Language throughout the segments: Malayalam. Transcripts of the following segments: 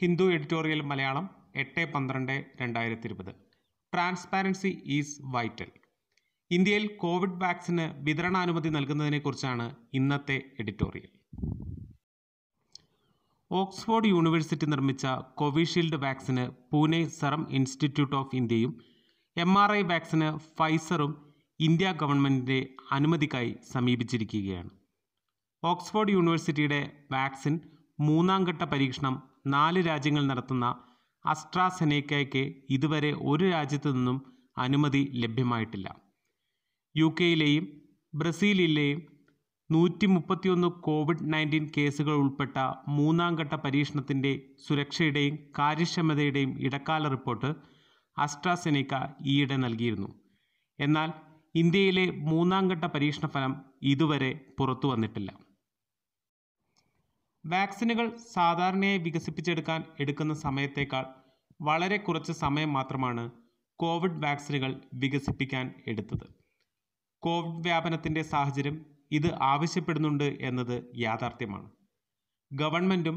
ഹിന്ദു എഡിറ്റോറിയൽ മലയാളം എട്ട് പന്ത്രണ്ട് രണ്ടായിരത്തി ഇരുപത് ട്രാൻസ്പാരൻസി ഈസ് വൈറ്റൽ ഇന്ത്യയിൽ കോവിഡ് വാക്സിന് വിതരണാനുമതി നൽകുന്നതിനെക്കുറിച്ചാണ് ഇന്നത്തെ എഡിറ്റോറിയൽ ഓക്സ്ഫോർഡ് യൂണിവേഴ്സിറ്റി നിർമ്മിച്ച കോവിഷീൽഡ് വാക്സിന് പൂനെ സെറം ഇൻസ്റ്റിറ്റ്യൂട്ട് ഓഫ് ഇന്ത്യയും എം ആർ ഐ വാക്സിന് ഫൈസറും ഇന്ത്യ ഗവൺമെൻറ്റിൻ്റെ അനുമതിക്കായി സമീപിച്ചിരിക്കുകയാണ് ഓക്സ്ഫോർഡ് യൂണിവേഴ്സിറ്റിയുടെ വാക്സിൻ മൂന്നാം ഘട്ട പരീക്ഷണം നാല് രാജ്യങ്ങൾ നടത്തുന്ന അസ്ട്രാസെനേക്കയ്ക്ക് ഇതുവരെ ഒരു രാജ്യത്തു നിന്നും അനുമതി ലഭ്യമായിട്ടില്ല യു കെയിലെയും ബ്രസീലിലെയും നൂറ്റി മുപ്പത്തിയൊന്ന് കോവിഡ് നയൻറ്റീൻ കേസുകൾ ഉൾപ്പെട്ട മൂന്നാംഘട്ട പരീക്ഷണത്തിൻ്റെ സുരക്ഷയുടെയും കാര്യക്ഷമതയുടെയും ഇടക്കാല റിപ്പോർട്ട് അസ്ട്രാസെനിക്ക ഈയിടെ നൽകിയിരുന്നു എന്നാൽ ഇന്ത്യയിലെ മൂന്നാംഘട്ട പരീക്ഷണ ഫലം ഇതുവരെ പുറത്തു വന്നിട്ടില്ല വാക്സിനുകൾ സാധാരണയായി വികസിപ്പിച്ചെടുക്കാൻ എടുക്കുന്ന സമയത്തേക്കാൾ വളരെ കുറച്ച് സമയം മാത്രമാണ് കോവിഡ് വാക്സിനുകൾ വികസിപ്പിക്കാൻ എടുത്തത് കോവിഡ് വ്യാപനത്തിൻ്റെ സാഹചര്യം ഇത് ആവശ്യപ്പെടുന്നുണ്ട് എന്നത് യാഥാർത്ഥ്യമാണ് ഗവൺമെൻറ്റും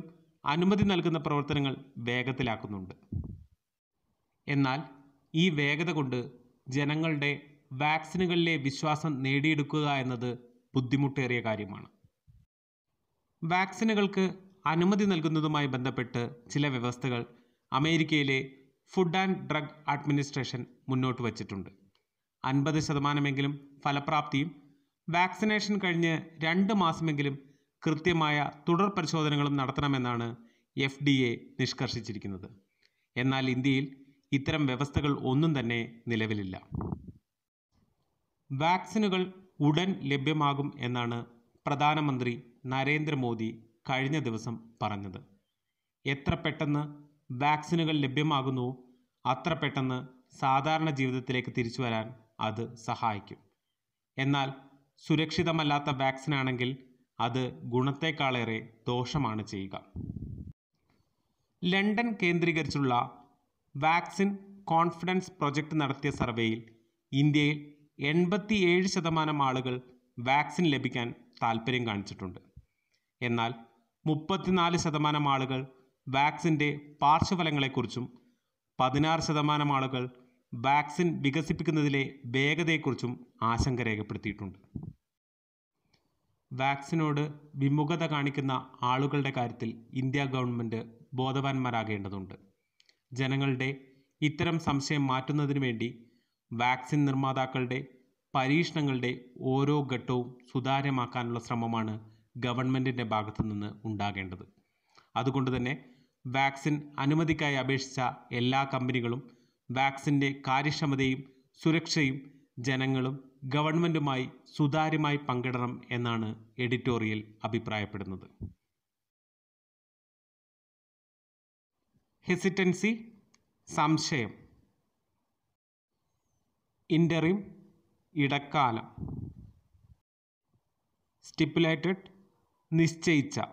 അനുമതി നൽകുന്ന പ്രവർത്തനങ്ങൾ വേഗത്തിലാക്കുന്നുണ്ട് എന്നാൽ ഈ വേഗത കൊണ്ട് ജനങ്ങളുടെ വാക്സിനുകളിലെ വിശ്വാസം നേടിയെടുക്കുക എന്നത് ബുദ്ധിമുട്ടേറിയ കാര്യമാണ് വാക്സിനുകൾക്ക് അനുമതി നൽകുന്നതുമായി ബന്ധപ്പെട്ട് ചില വ്യവസ്ഥകൾ അമേരിക്കയിലെ ഫുഡ് ആൻഡ് ഡ്രഗ് അഡ്മിനിസ്ട്രേഷൻ മുന്നോട്ട് വച്ചിട്ടുണ്ട് അൻപത് ശതമാനമെങ്കിലും ഫലപ്രാപ്തിയും വാക്സിനേഷൻ കഴിഞ്ഞ് രണ്ട് മാസമെങ്കിലും കൃത്യമായ തുടർ പരിശോധനകളും നടത്തണമെന്നാണ് എഫ് ഡി എ നിഷ്കർഷിച്ചിരിക്കുന്നത് എന്നാൽ ഇന്ത്യയിൽ ഇത്തരം വ്യവസ്ഥകൾ ഒന്നും തന്നെ നിലവിലില്ല വാക്സിനുകൾ ഉടൻ ലഭ്യമാകും എന്നാണ് പ്രധാനമന്ത്രി നരേന്ദ്രമോദി കഴിഞ്ഞ ദിവസം പറഞ്ഞത് എത്ര പെട്ടെന്ന് വാക്സിനുകൾ ലഭ്യമാകുന്നു അത്ര പെട്ടെന്ന് സാധാരണ ജീവിതത്തിലേക്ക് തിരിച്ചു വരാൻ അത് സഹായിക്കും എന്നാൽ സുരക്ഷിതമല്ലാത്ത വാക്സിനാണെങ്കിൽ അത് ഗുണത്തേക്കാളേറെ ദോഷമാണ് ചെയ്യുക ലണ്ടൻ കേന്ദ്രീകരിച്ചുള്ള വാക്സിൻ കോൺഫിഡൻസ് പ്രൊജക്ട് നടത്തിയ സർവേയിൽ ഇന്ത്യയിൽ എൺപത്തിയേഴ് ശതമാനം ആളുകൾ വാക്സിൻ ലഭിക്കാൻ താല്പര്യം കാണിച്ചിട്ടുണ്ട് എന്നാൽ മുപ്പത്തിനാല് ശതമാനം ആളുകൾ വാക്സിൻ്റെ പാർശ്വഫലങ്ങളെക്കുറിച്ചും പതിനാറ് ശതമാനം ആളുകൾ വാക്സിൻ വികസിപ്പിക്കുന്നതിലെ വേഗതയെക്കുറിച്ചും ആശങ്ക രേഖപ്പെടുത്തിയിട്ടുണ്ട് വാക്സിനോട് വിമുഖത കാണിക്കുന്ന ആളുകളുടെ കാര്യത്തിൽ ഇന്ത്യ ഗവൺമെൻറ് ബോധവാന്മാരാകേണ്ടതുണ്ട് ജനങ്ങളുടെ ഇത്തരം സംശയം മാറ്റുന്നതിന് വേണ്ടി വാക്സിൻ നിർമ്മാതാക്കളുടെ പരീക്ഷണങ്ങളുടെ ഓരോ ഘട്ടവും സുതാര്യമാക്കാനുള്ള ശ്രമമാണ് ഗവൺമെൻറ്റിൻ്റെ ഭാഗത്തു നിന്ന് ഉണ്ടാകേണ്ടത് അതുകൊണ്ട് തന്നെ വാക്സിൻ അനുമതിക്കായി അപേക്ഷിച്ച എല്ലാ കമ്പനികളും വാക്സിൻ്റെ കാര്യക്ഷമതയും സുരക്ഷയും ജനങ്ങളും ഗവൺമെൻറ്റുമായി സുതാര്യമായി പങ്കിടണം എന്നാണ് എഡിറ്റോറിയൽ അഭിപ്രായപ്പെടുന്നത് ഹെസിറ്റൻസി സംശയം ഇൻ്ററിം ഇടക്കാലം സ്റ്റിപ്പുലേറ്റഡ് നിശ്ചയിച്ച